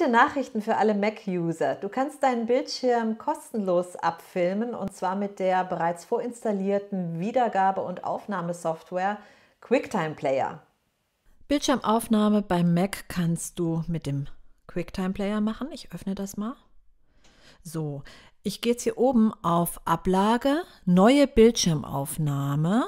gute Nachrichten für alle Mac-User. Du kannst deinen Bildschirm kostenlos abfilmen und zwar mit der bereits vorinstallierten Wiedergabe- und Aufnahmesoftware QuickTime Player. Bildschirmaufnahme beim Mac kannst du mit dem QuickTime Player machen. Ich öffne das mal. So, ich gehe jetzt hier oben auf Ablage, neue Bildschirmaufnahme.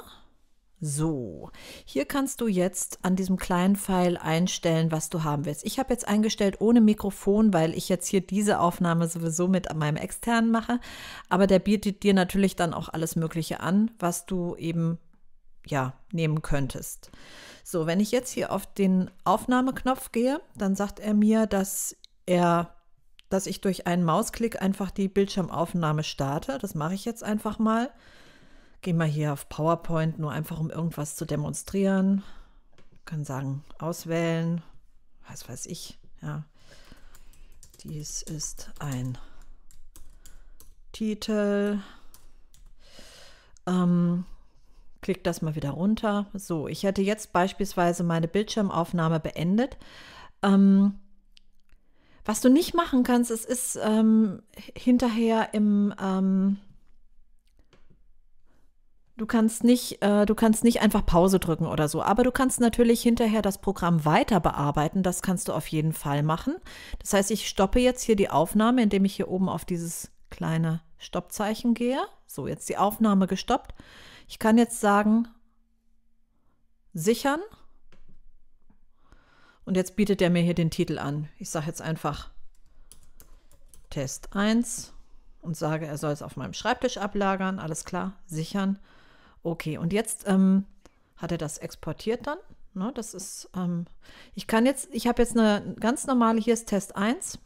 So, hier kannst du jetzt an diesem kleinen Pfeil einstellen, was du haben willst. Ich habe jetzt eingestellt ohne Mikrofon, weil ich jetzt hier diese Aufnahme sowieso mit an meinem externen mache. Aber der bietet dir natürlich dann auch alles Mögliche an, was du eben ja nehmen könntest. So, wenn ich jetzt hier auf den Aufnahmeknopf gehe, dann sagt er mir, dass er dass ich durch einen Mausklick einfach die Bildschirmaufnahme starte. Das mache ich jetzt einfach mal. Gehen wir hier auf PowerPoint, nur einfach um irgendwas zu demonstrieren. Können sagen, auswählen, was weiß ich. Ja. Dies ist ein Titel. Ähm, klick das mal wieder runter. So, ich hätte jetzt beispielsweise meine Bildschirmaufnahme beendet. Ähm, was du nicht machen kannst, es ist ähm, hinterher im, ähm, Du kannst nicht, äh, du kannst nicht einfach Pause drücken oder so, aber du kannst natürlich hinterher das Programm weiter bearbeiten. Das kannst du auf jeden Fall machen. Das heißt, ich stoppe jetzt hier die Aufnahme, indem ich hier oben auf dieses kleine Stoppzeichen gehe. So, jetzt die Aufnahme gestoppt. Ich kann jetzt sagen, sichern. Und jetzt bietet er mir hier den Titel an. Ich sage jetzt einfach Test 1 und sage, er soll es auf meinem Schreibtisch ablagern. Alles klar, sichern. Okay, und jetzt ähm, hat er das exportiert dann? Ne, das ist, ähm, ich kann jetzt, ich habe jetzt eine ganz normale, hier ist Test 1.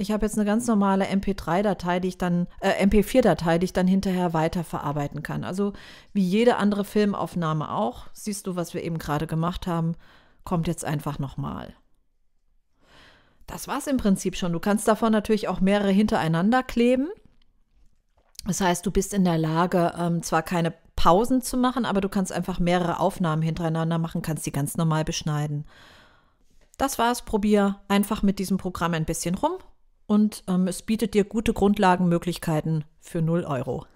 Ich habe jetzt eine ganz normale MP3-Datei, die ich dann, äh, MP4-Datei, die ich dann hinterher weiterverarbeiten kann. Also wie jede andere Filmaufnahme auch, siehst du, was wir eben gerade gemacht haben, kommt jetzt einfach nochmal. Das war es im Prinzip schon. Du kannst davon natürlich auch mehrere hintereinander kleben. Das heißt, du bist in der Lage, ähm, zwar keine Pausen zu machen, aber du kannst einfach mehrere Aufnahmen hintereinander machen, kannst die ganz normal beschneiden. Das war's, probier einfach mit diesem Programm ein bisschen rum und ähm, es bietet dir gute Grundlagenmöglichkeiten für 0 Euro.